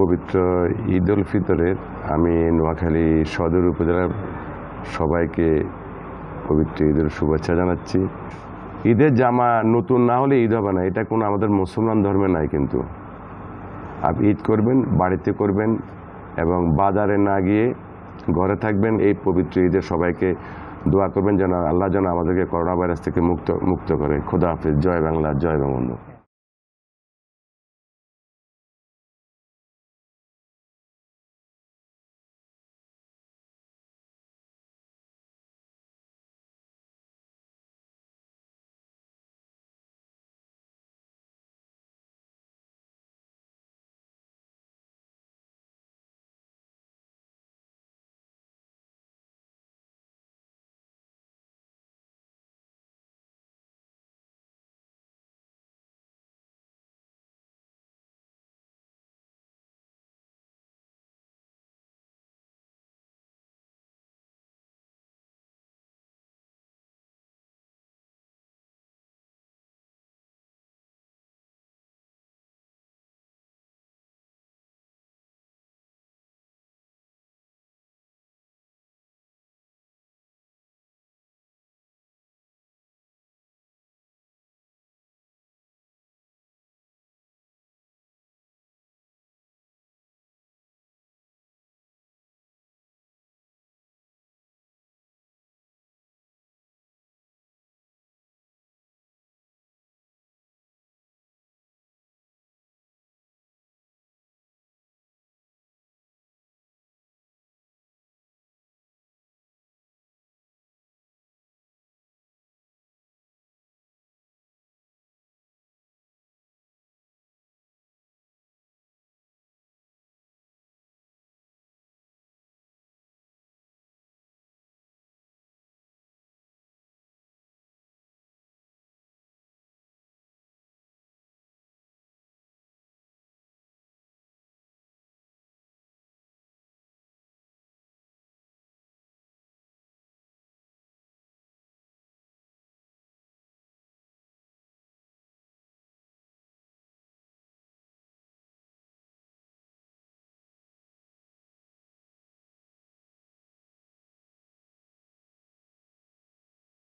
পবিত্র ঈদ উল ফিতরের আমি নোয়াখালী সদর উপজেলার সবাইকে পবিত্র ঈদের শুভেচ্ছা জানাচ্ছি ঈদের জামা নতুন না হলে ঈদ হবে না এটা কোনো আমাদের মুসলমান ধর্মে নাই কিন্তু আপনি ঈদ করবেন বাড়িতে করবেন এবং বাজারে না গিয়ে ঘরে থাকবেন এই পবিত্র ঈদে সবাইকে দোয়া করবেন যেন আল্লাহ যেন আমাদেরকে করোনা ভাইরাস থেকে মুক্ত মুক্ত করে খোদা হাফিজ জয় বাংলা জয় বঙ্গবন্ধু